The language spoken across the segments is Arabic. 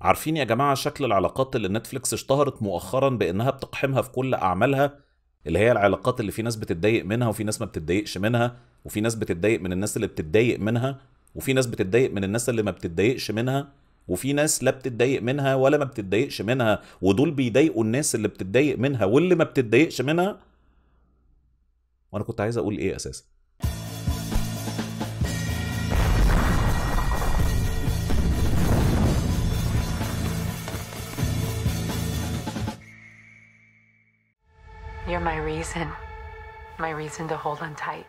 عارفين يا جماعة شكل العلاقات اللي نتفليكس اشتهرت مؤخرا بانها بتقحمها في كل اعمالها اللي هي العلاقات اللي في ناس بتتضايق منها وفي ناس ما بتتضايقش منها وفي ناس بتتضايق من الناس اللي بتتضايق منها وفي ناس بتتضايق من الناس اللي ما بتتضايقش منها وفي ناس لا بتتضايق منها ولا ما بتتضايقش منها ودول بيضايقوا الناس اللي بتتضايق منها واللي ما بتتضايقش منها وانا كنت عايز اقول ايه اساسا You're my reason. My reason to hold on tight.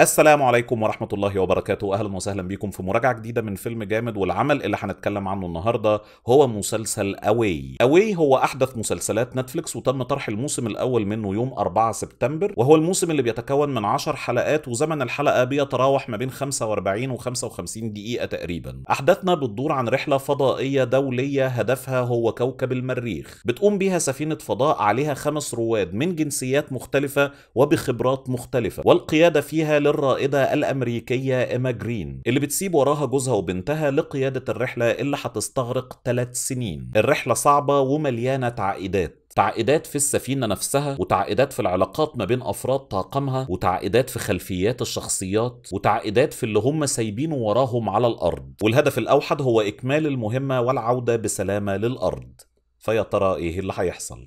السلام عليكم ورحمة الله وبركاته أهلا وسهلا بيكم في مراجعة جديدة من فيلم جامد والعمل اللي هنتكلم عنه النهاردة هو مسلسل أواي أواي هو أحدث مسلسلات نتفليكس وتم طرح الموسم الأول منه يوم 4 سبتمبر وهو الموسم اللي بيتكون من 10 حلقات وزمن الحلقة بيتراوح ما بين 45 و 55 دقيقة تقريبا أحداثنا بتدور عن رحلة فضائية دولية هدفها هو كوكب المريخ بتقوم بها سفينة فضاء عليها خمس رواد من جنسيات مختلفة وبخبرات مختلفة والقيادة فيها للرائدة الأمريكية إيما جرين اللي بتسيب وراها جوزها وبنتها لقيادة الرحلة اللي هتستغرق ثلاث سنين الرحلة صعبة ومليانة تعقيدات تعقيدات في السفينة نفسها وتعقيدات في العلاقات ما بين أفراد طاقمها وتعقيدات في خلفيات الشخصيات وتعقيدات في اللي هم سايبينه وراهم على الأرض والهدف الأوحد هو إكمال المهمة والعودة بسلامة للأرض فيا ترى إيه اللي هيحصل؟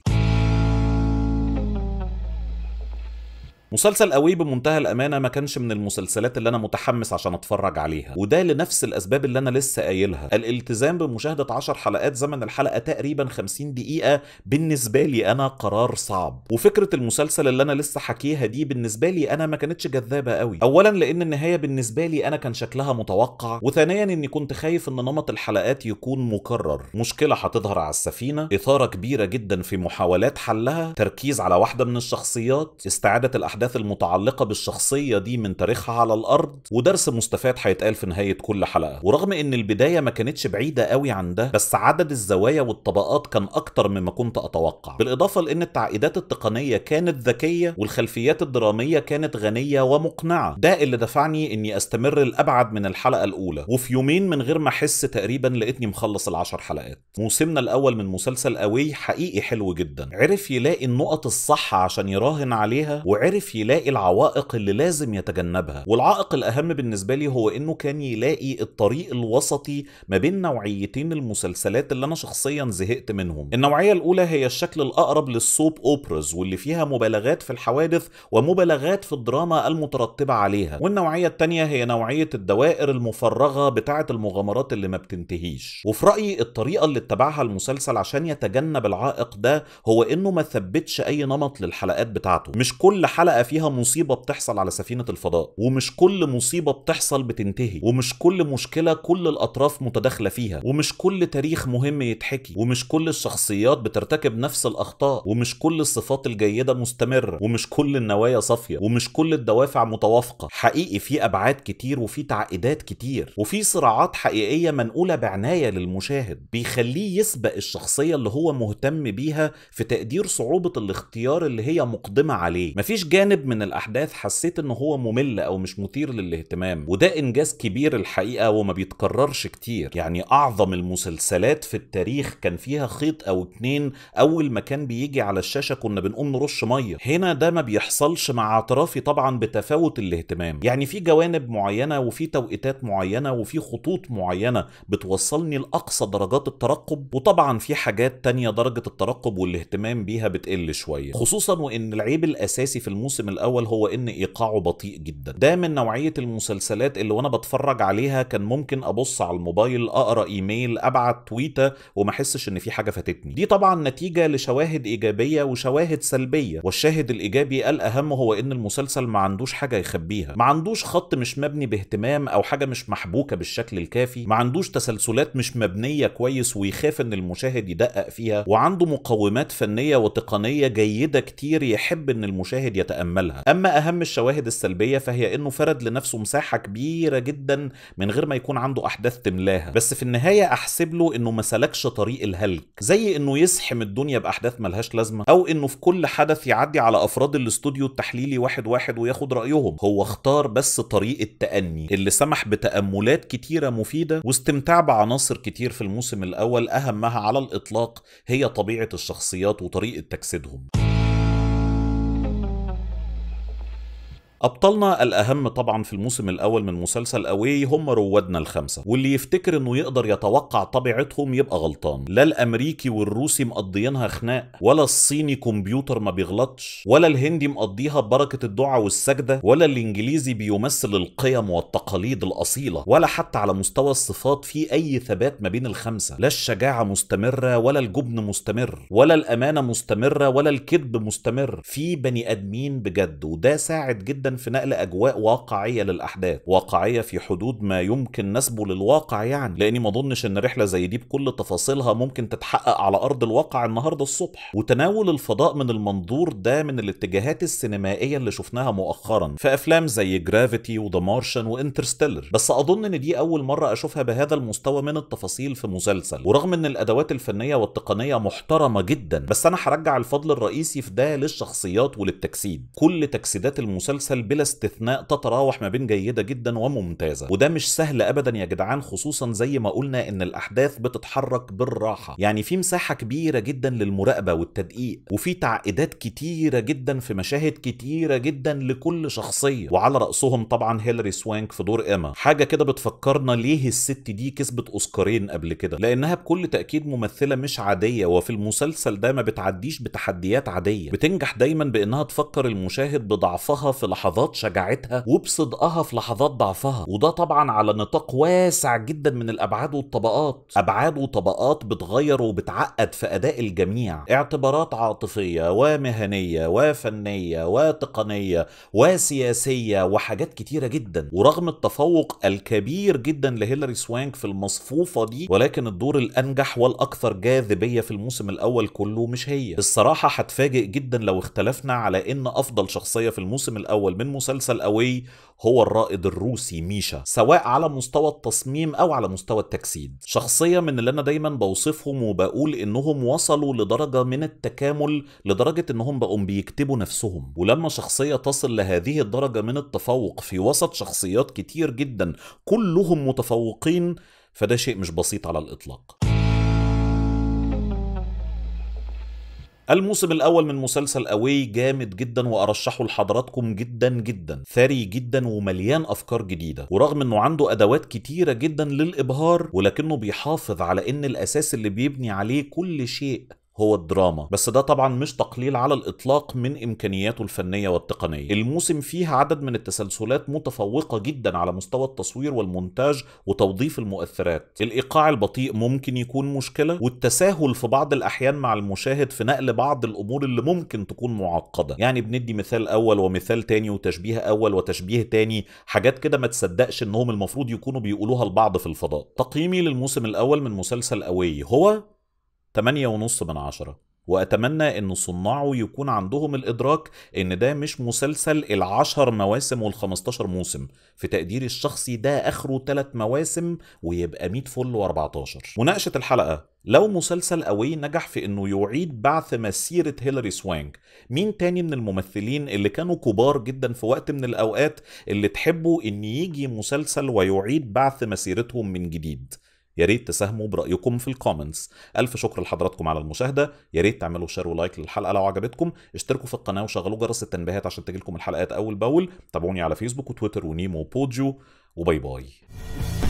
مسلسل قوي بمنتهى الامانه ما كانش من المسلسلات اللي انا متحمس عشان اتفرج عليها وده لنفس الاسباب اللي انا لسه قايلها الالتزام بمشاهده 10 حلقات زمن الحلقه تقريبا 50 دقيقه بالنسبه لي انا قرار صعب وفكره المسلسل اللي انا لسه حكيها دي بالنسبه لي انا ما كانتش جذابه قوي اولا لان النهايه بالنسبه لي انا كان شكلها متوقع وثانيا اني كنت خايف ان نمط الحلقات يكون مكرر مشكله هتظهر على السفينه اثاره كبيره جدا في محاولات حلها تركيز على واحده من الشخصيات استعاده الاحداث الأحداث المتعلقة بالشخصية دي من تاريخها على الأرض ودرس مستفاد هيتقال في نهاية كل حلقة ورغم إن البداية ما كانتش بعيدة قوي عن ده بس عدد الزوايا والطبقات كان أكتر مما كنت أتوقع بالإضافة لأن التعقيدات التقنية كانت ذكية والخلفيات الدرامية كانت غنية ومقنعة ده اللي دفعني إني أستمر الأبعد من الحلقة الأولى وفي يومين من غير ما أحس تقريبا لقيتني مخلص العشر حلقات موسمنا الأول من مسلسل قوي حقيقي حلو جدا عرف يلاقي النقط الصح عشان يراهن عليها وعرف يلاقي العوائق اللي لازم يتجنبها والعائق الأهم بالنسبة لي هو إنه كان يلاقي الطريق الوسطي ما بين نوعيتين المسلسلات اللي أنا شخصيا زهقت منهم النوعية الأولى هي الشكل الأقرب للسوب أوبرز واللي فيها مبالغات في الحوادث ومبالغات في الدراما المترتبة عليها والنوعية الثانيه هي نوعية الدوائر المفرغة بتاعة المغامرات اللي ما بتنتهيش وفي رأيي الطريقة اللي اتبعها المسلسل عشان يتجنب العائق ده هو إنه ما ثبتش أي نمط للحلقات بتاعته مش كل حلقة بقى فيها مصيبه بتحصل على سفينه الفضاء ومش كل مصيبه بتحصل بتنتهي ومش كل مشكله كل الاطراف متداخله فيها ومش كل تاريخ مهم يتحكي ومش كل الشخصيات بترتكب نفس الاخطاء ومش كل الصفات الجيده مستمره ومش كل النوايا صافيه ومش كل الدوافع متوافقه حقيقي في ابعاد كتير وفي تعقيدات كتير وفي صراعات حقيقيه منقوله بعنايه للمشاهد بيخليه يسبق الشخصيه اللي هو مهتم بيها في تقدير صعوبه الاختيار اللي هي مقدمه عليه مفيش جانب جانب من الاحداث حسيت ان هو ممل او مش مثير للاهتمام وده انجاز كبير الحقيقه وما بيتكررش كتير يعني اعظم المسلسلات في التاريخ كان فيها خيط او اتنين اول ما كان بيجي على الشاشه كنا بنقوم نرش ميه هنا ده ما بيحصلش مع اعترافي طبعا بتفاوت الاهتمام يعني في جوانب معينه وفي توقيتات معينه وفي خطوط معينه بتوصلني لاقصى درجات الترقب وطبعا في حاجات تانية درجه الترقب والاهتمام بيها بتقل شويه خصوصا وان العيب الاساسي في الموسم الموسم الاول هو ان ايقاعه بطيء جدا ده من نوعيه المسلسلات اللي وانا بتفرج عليها كان ممكن ابص على الموبايل اقرا ايميل ابعت تويته وما احسش ان في حاجه فاتتني دي طبعا نتيجه لشواهد ايجابيه وشواهد سلبيه والشاهد الايجابي الاهم هو ان المسلسل ما عندوش حاجه يخبيها ما عندوش خط مش مبني باهتمام او حاجه مش محبوكه بالشكل الكافي ما عندوش تسلسلات مش مبنيه كويس ويخاف ان المشاهد يدقق فيها وعنده مقومات فنيه وتقنيه جيده كتير يحب ان المشاهد يتأمل نتأملها أما أهم الشواهد السلبية فهي أنه فرد لنفسه مساحة كبيرة جدا من غير ما يكون عنده أحداث تملاها بس في النهاية أحسب له أنه ما سلكش طريق الهلك زي أنه يسحم الدنيا بأحداث ملهاش لازمة أو أنه في كل حدث يعدي على أفراد الاستوديو التحليلي واحد واحد وياخد رأيهم هو اختار بس طريق التأني اللي سمح بتأملات كتيرة مفيدة واستمتاع بعناصر كتير في الموسم الأول أهمها على الإطلاق هي طبيعة الشخصيات وطريقة تجسيدهم ابطالنا الاهم طبعا في الموسم الاول من مسلسل اواي هم روادنا الخمسه واللي يفتكر انه يقدر يتوقع طبيعتهم يبقى غلطان لا الامريكي والروسي مقضيينها خناق ولا الصيني كمبيوتر ما بيغلطش ولا الهندي مقضيها ببركه الدعاء والسجده ولا الانجليزي بيمثل القيم والتقاليد الاصيله ولا حتى على مستوى الصفات في اي ثبات ما بين الخمسه لا الشجاعه مستمره ولا الجبن مستمر ولا الامانه مستمره ولا الكذب مستمر في بني ادمين بجد وده ساعد جدا في نقل اجواء واقعيه للاحداث واقعيه في حدود ما يمكن نسبه للواقع يعني لاني ما اظنش ان رحله زي دي بكل تفاصيلها ممكن تتحقق على ارض الواقع النهارده الصبح وتناول الفضاء من المنظور ده من الاتجاهات السينمائيه اللي شفناها مؤخرا في افلام زي جرافيتي وذا مارشن وانترستيلر بس اظن ان دي اول مره اشوفها بهذا المستوى من التفاصيل في مسلسل ورغم ان الادوات الفنيه والتقنيه محترمه جدا بس انا هرجع الفضل الرئيسي في ده للشخصيات وللتجسيد كل تجسيدات المسلسل المسلسل بلا استثناء تتراوح ما بين جيده جدا وممتازه وده مش سهل ابدا يا جدعان خصوصا زي ما قلنا ان الاحداث بتتحرك بالراحه يعني في مساحه كبيره جدا للمراقبه والتدقيق وفي تعقيدات كتيره جدا في مشاهد كتيره جدا لكل شخصيه وعلى راسهم طبعا هيلاري سوانك في دور ايما حاجه كده بتفكرنا ليه الست دي كسبت اوسكارين قبل كده لانها بكل تاكيد ممثله مش عاديه وفي المسلسل ده ما بتعديش بتحديات عاديه بتنجح دايما بانها تفكر المشاهد بضعفها في لحظات لحظات شجاعتها وبصدقها في لحظات ضعفها وده طبعا على نطاق واسع جدا من الابعاد والطبقات ابعاد وطبقات بتغير وبتعقد في اداء الجميع اعتبارات عاطفيه ومهنيه وفنيه وتقنيه وسياسيه وحاجات كتيره جدا ورغم التفوق الكبير جدا لهيلاري سوانك في المصفوفه دي ولكن الدور الانجح والاكثر جاذبيه في الموسم الاول كله مش هي الصراحه هتفاجئ جدا لو اختلفنا على ان افضل شخصيه في الموسم الاول من مسلسل أوي هو الرائد الروسي ميشا سواء على مستوى التصميم أو على مستوى التجسيد شخصية من اللي أنا دايما بوصفهم وبقول إنهم وصلوا لدرجة من التكامل لدرجة إنهم بقوا بيكتبوا نفسهم ولما شخصية تصل لهذه الدرجة من التفوق في وسط شخصيات كتير جدا كلهم متفوقين فده شيء مش بسيط على الإطلاق الموسم الاول من مسلسل اواي جامد جدا وارشحه لحضراتكم جدا جدا ثري جدا ومليان افكار جديده ورغم انه عنده ادوات كتيره جدا للابهار ولكنه بيحافظ على ان الاساس اللي بيبني عليه كل شيء هو الدراما بس ده طبعا مش تقليل على الاطلاق من امكانياته الفنيه والتقنيه الموسم فيه عدد من التسلسلات متفوقه جدا على مستوى التصوير والمونتاج وتوظيف المؤثرات الايقاع البطيء ممكن يكون مشكله والتساهل في بعض الاحيان مع المشاهد في نقل بعض الامور اللي ممكن تكون معقده يعني بندي مثال اول ومثال تاني وتشبيه اول وتشبيه تاني حاجات كده ما تصدقش انهم المفروض يكونوا بيقولوها لبعض في الفضاء تقييمي للموسم الاول من مسلسل اوي هو 8.5 ونص من عشرة وأتمنى إن صناعه يكون عندهم الإدراك إن ده مش مسلسل العشر مواسم والخمستاشر موسم في تقديري الشخصي ده آخره تلات مواسم ويبقى 100 فل و14 مناقشة الحلقة لو مسلسل قوي نجح في انه يعيد بعث مسيرة هيلاري سوانج مين تاني من الممثلين اللي كانوا كبار جدا في وقت من الاوقات اللي تحبوا ان يجي مسلسل ويعيد بعث مسيرتهم من جديد ياريت تساهموا برايكم في الكومنتس الف شكر لحضراتكم على المشاهده ياريت تعملوا شير ولايك للحلقه لو عجبتكم اشتركوا في القناه وشغلوا جرس التنبيهات عشان تجيلكم الحلقات اول باول تابعوني على فيسبوك وتويتر ونيمو وبودجو وباي باي